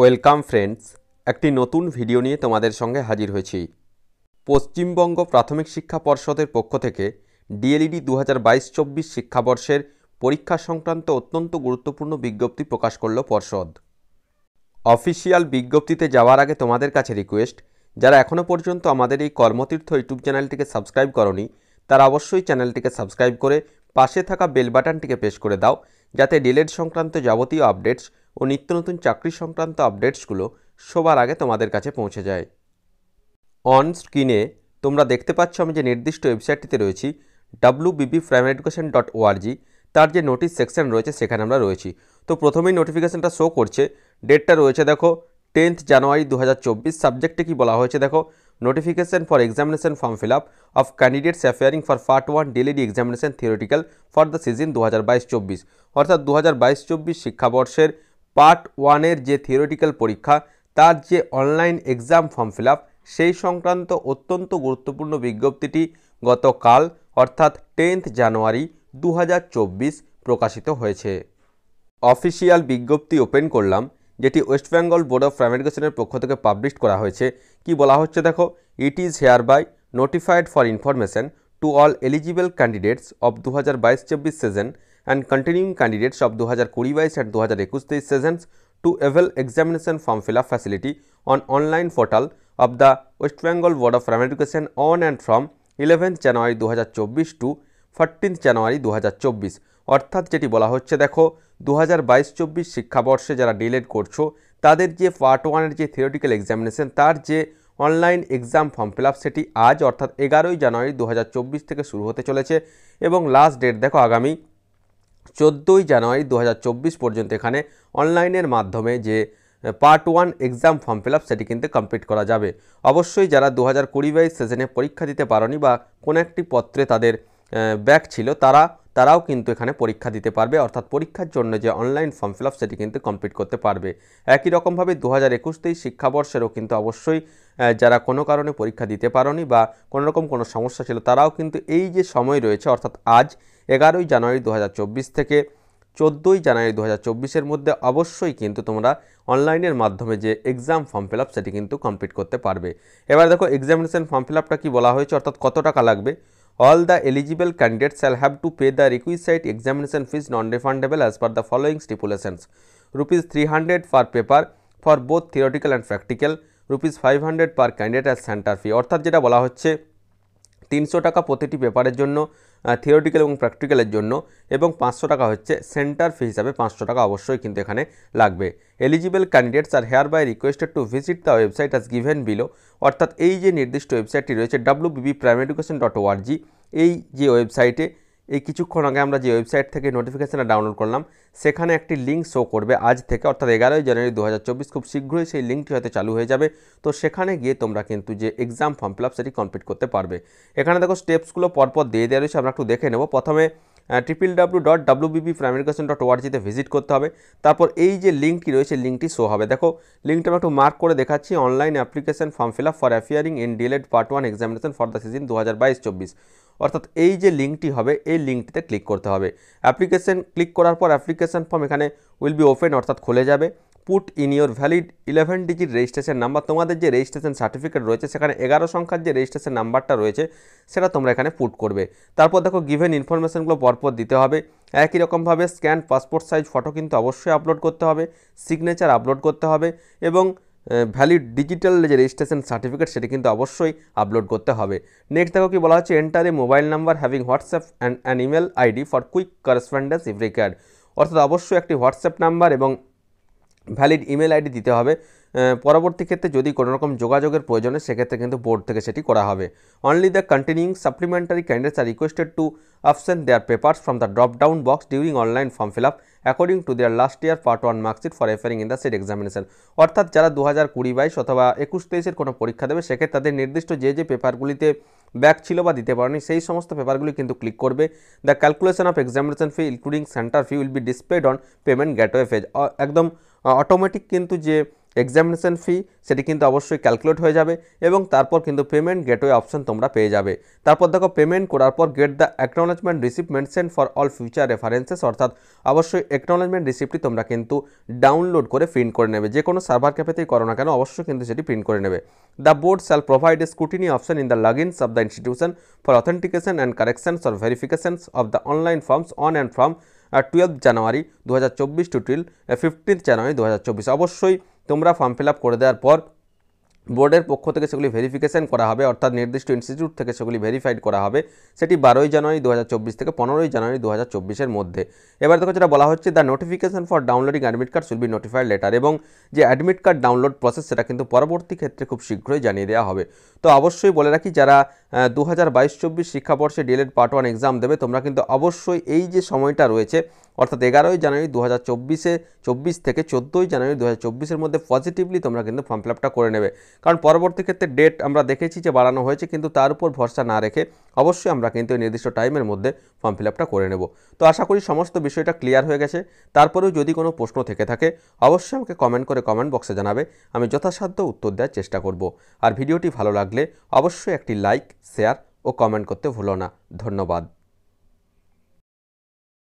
Welcome friends একটি নতুন video নিয়ে তোমাদের সঙ্গে হাজির হয়েছি পশ্চিমবঙ্গ প্রাথমিক শিক্ষা পর্ষদের পক্ষ থেকে ডিএলইডি দু হাজার বাইশ চব্বিশ শিক্ষাবর্ষের পরীক্ষা সংক্রান্ত অত্যন্ত গুরুত্বপূর্ণ বিজ্ঞপ্তি প্রকাশ করল পর্ষদ অফিসিয়াল বিজ্ঞপ্তিতে যাওয়ার আগে তোমাদের কাছে রিকোয়েস্ট যারা এখনও পর্যন্ত আমাদের এই কর্মতীর্থ ইউটিউব চ্যানেলটিকে সাবস্ক্রাইব করনি তারা অবশ্যই চ্যানেলটিকে সাবস্ক্রাইব করে পাশে থাকা বেল বাটনটিকে প্রেস করে দাও যাতে ডিলেট সংক্রান্ত যাবতীয় আপডেটস ও নিত্য নতুন চাকরি সংক্রান্ত আপডেটসগুলো সবার আগে তোমাদের কাছে পৌঁছে যায় অন স্ক্রিনে তোমরা দেখতে পাচ্ছ আমি যে নির্দিষ্ট ওয়েবসাইটটিতে রয়েছি ডাব্লু বিবি প্রাইমারি এডুকেশন ডট ওআরজি তার যে নোটিস সেকশন রয়েছে সেখানে আমরা রয়েছি তো প্রথমেই নোটিফিকেশানটা শো করছে ডেটটা রয়েছে দেখো টেন্থ জানুয়ারি দু সাবজেক্টে কি বলা হয়েছে দেখো notification for examination form fill up of candidates appearing for part one DElEd examination theoretical for the session দু হাজার বাইশ চব্বিশ অর্থাৎ দু হাজার বাইশ চব্বিশ শিক্ষাবর্ষের পার্ট ওয়ানের যে থিওরিটিক্যাল পরীক্ষা তার যে অনলাইন এক্সাম ফর্ম ফিল সেই সংক্রান্ত অত্যন্ত গুরুত্বপূর্ণ বিজ্ঞপ্তিটি গতকাল অর্থাৎ টেন্থ জানুয়ারি দু প্রকাশিত হয়েছে অফিসিয়াল বিজ্ঞপ্তি ওপেন করলাম যেটি west Bengal board of prime এডুকেশনের পক্ষ থেকে পাবলিশ করা হয়েছে কি বলা হচ্ছে দেখো it is hereby notified for information to all eligible candidates of দু হাজার বাইশ চব্বিশ session and continuing candidates of 2020 বাইশ and 2021 তেইশ sessions to avail examination form fill up facility on online portal of the West Bengal Board of Primary Education on and from 11 January 2024 to 14 January 2024 অর্থাৎ যেটি বলা হচ্ছে দেখো 2022-24 শিক্ষাবর্ষে যারা delete করছো তাদের যে পার্ট ওয়ানের যে থিওরিটিক্যাল এক্সামিনেশন তার যে online exam form fill up সেটি আজ অর্থাৎ এগারোই জানুয়ারি দু থেকে শুরু হতে চলেছে এবং লাস্ট ডেট দেখো আগামী চোদ্দোই জানুয়ারি দু পর্যন্ত এখানে অনলাইনের মাধ্যমে যে part one exam form fill up সেটি কিন্তু কমপ্লিট করা যাবে অবশ্যই যারা দু হাজার কুড়ি বাইশ সেশনে পরীক্ষা দিতে পারেনি বা কোনো একটি পত্রে তাদের ব্যাক ছিল তারা তারাও কিন্তু এখানে পরীক্ষা দিতে পারবে অর্থাৎ পরীক্ষার জন্য যে অনলাইন ফর্ম ফিল আপ সেটি কিন্তু কমপ্লিট করতে পারবে একই রকমভাবে দু হাজার একুশ তেইশ শিক্ষাবর্ষেরও কিন্তু অবশ্যই যারা কোনো কারণে পরীক্ষা দিতে পারোনি বা কোনো রকম কোনো সমস্যা ছিল তারাও কিন্তু এই যে সময় রয়েছে অর্থাৎ আজ এগারোই জানুয়ারি দু থেকে চোদ্দোই জানুয়ারি দু হাজার মধ্যে অবশ্যই কিন্তু তোমরা অনলাইনের মাধ্যমে যে এক্সাম ফর্ম ফিল আপ সেটি কিন্তু কমপ্লিট করতে পারবে এবার দেখো এক্সামিনেশন ফর্ম ফিল আপটা কি বলা হয়েছে অর্থাৎ কত টাকা লাগবে All the eligible candidates shall have to pay the requisite examination fees non-refundable as per the following stipulations. Rupees 300 per paper for both theoretical and practical, Rupees 500 per candidate as center fee. অর্থাৎ যেটা বলা হচ্ছে তিনশো টাকা প্রতিটি পেপারের জন্য theoretical এবং প্র্যাকটিক্যালের জন্য এবং পাঁচশো টাকা হচ্ছে সেন্টার ফি হিসাবে পাঁচশো টাকা অবশ্যই কিন্তু এখানে লাগবে eligible candidates are hereby requested to visit the website as given below অর্থাৎ এই যে নির্দিষ্ট ওয়েবসাইটটি রয়েছে ডাব্লু বিবি প্রাইম এডুকেশন ডট ওআরজি এই যে ওয়েবসাইটে এই কিছুক্ষণ আগে আমরা যে ওয়েবসাইট থেকে নোটিফিকেশানটা ডাউনলোড করলাম সেখানে একটি লিঙ্ক শো করবে আজ থেকে অর্থাৎ এগারোই জানুয়ারি দু খুব শীঘ্রই সেই লিঙ্কটি হয়তো চালু হয়ে যাবে তো সেখানে গিয়ে তোমরা কিন্তু যে এক্সাম ফর্ম ফিল আপ সেটি কমপ্লিট করতে পারবে এখানে দেখো স্টেপসগুলো পরপর দিয়ে দেওয়া রয়েছে আমরা একটু দেখে নেব প্রথমে triple W dot WBP prime education dot ওআরজিতে ভিজিট করতে হবে তারপর এই যে লিঙ্কটি রয়েছে লিঙ্কটি শো হবে দেখো লিঙ্কটা আমি একটু মার্ক করে দেখাচ্ছি online application form fill up for appearing in DElEd part one examination for the session দু হাজার বাইশ চব্বিশ অর্থাৎ এই যে লিঙ্কটি হবে এই লিঙ্কটিতে ক্লিক করতে হবে অ্যাপ্লিকেশন ক্লিক করার পর অ্যাপ্লিকেশন ফর্ম এখানে উইল বি ওপেন অর্থাৎ খুলে যাবে put in your valid eleven digit registration number তোমাদের যে রেজিস্ট্রেশন সার্টিফিকেট রয়েছে সেখানে এগারো সংখ্যার যে রেজিস্ট্রেশন নাম্বারটা রয়েছে সেটা তোমরা এখানে পুট করবে তারপর দেখো গিভেন ইনফরমেশনগুলো পরপর দিতে হবে একই রকমভাবে স্ক্যান পাসপোর্ট সাইজ ফটো কিন্তু অবশ্যই আপলোড করতে হবে সিগনেচার আপলোড করতে হবে এবং ভ্যালিড ডিজিটাল যে রেজিস্ট্রেশন সার্টিফিকেট সেটি কিন্তু অবশ্যই আপলোড করতে হবে নেক্সট দেখো কি বলা হচ্ছে enter a mobile number having WhatsApp and an email ID for quick correspondence if required অর্থাৎ অবশ্যই একটি হোয়াটসঅ্যাপ নাম্বার এবং ভ্যালিড ইমেল আইডি দিতে হবে পরবর্তী ক্ষেত্রে যদি কোনো রকম যোগাযোগের প্রয়োজনে সেক্ষেত্রে কিন্তু বোর্ড থেকে সেটি করা হবে only the continuing supplementary candidates are requested to option their papers from the drop down box during online form fill up according to their last year part one marksheet for appearing in the said examination অর্থাৎ যারা দু হাজার কুড়ি বাইশ অথবা একুশ তেইশের কোনো পরীক্ষা দেবে সেক্ষেত্রে তাদের নির্দিষ্ট যে যে পেপারগুলিতে ব্যাক ছিল বা দিতে পারেনি সেই সমস্ত পেপারগুলি কিন্তু ক্লিক করবে the calculation of examination fee including centre fee will be displayed on payment gateway phase একদম অটোমেটিক কিন্তু যে এক্সামিনেশন ফি সেটি কিন্তু অবশ্যই ক্যালকুলেট হয়ে যাবে এবং তারপর কিন্তু পেমেন্ট গেটওয়ে অপশন তোমরা পেয়ে যাবে তারপর দেখো পেমেন্ট করার পর get the acknowledgement receipt mention for all future references অর্থাৎ অবশ্যই অ্যাকনোলেজমেন্ট রিসিপ্টটি তোমরা কিন্তু ডাউনলোড করে প্রিন্ট করে নেবে যে কোনো সার্ভার ক্যাফেতেই করো না কেন অবশ্যই কিন্তু সেটি প্রিন্ট করে নেবে the board shall provide a scrutiny option in the logins of the institution for authentication and corrections or verifications of the online forms on and from আর টুয়েলভ জানুয়ারি দু হাজার চব্বিশ টু টুয়েলভ ফিফটিন্থ জানুয়ারি দু অবশ্যই তোমরা form fill করে দেওয়ার পর বোর্ডের পক্ষ থেকে সেগুলি ভেরিফিকেশন করা হবে অর্থাৎ নির্দিষ্ট ইনস্টিটিউট থেকে সেগুলি ভেরিফাইড করা হবে সেটি বারোই জানুয়ারি দু থেকে পনেরোই জানুয়ারি দু হাজার মধ্যে এবার দেখো যেটা বলা হচ্ছে the notification for downloading admit card shall be notified later এবং যে অ্যাডমিট কার্ড ডাউনলোড প্রসেস সেটা কিন্তু পরবর্তী ক্ষেত্রে খুব শীঘ্রই জানিয়ে দেওয়া হবে তো অবশ্যই বলে রাখি যারা দু হাজার বাইশ চব্বিশ শিক্ষাবর্ষে ডিএলএড পার্ট ওয়ান এক্সাম দেবে তোমরা কিন্তু অবশ্যই এই যে সময়টা রয়েছে অর্থাৎ এগারোই জানুয়ারি দু হাজার চব্বিশে চব্বিশ থেকে চোদ্দোই জানুয়ারি দু হাজার চব্বিশের মধ্যে পজিটিভলি তোমরা কিন্তু ফর্ম ফিল আপটা করে নেবে কারণ পরবর্তী ক্ষেত্রে ডেট আমরা দেখেছি যে বাড়ানো হয়েছে কিন্তু তার উপর ভরসা না রেখে অবশ্যই আমরা কিন্তু ওই নির্দিষ্ট টাইমের মধ্যে ফর্ম ফিল আপটা করে নেব তো আশা করি সমস্ত বিষয়টা ক্লিয়ার হয়ে গেছে তারপরেও যদি কোনো প্রশ্ন থেকে থাকে অবশ্যই আমাকে কমেন্ট করে কমেন্ট বক্সে জানাবে আমি যথাসাধ্য উত্তর দেওয়ার চেষ্টা করব আর ভিডিওটি ভালো লাগলে অবশ্যই একটি লাইক শেয়ার ও কমেন্ট করতে ভুলো না ধন্যবাদ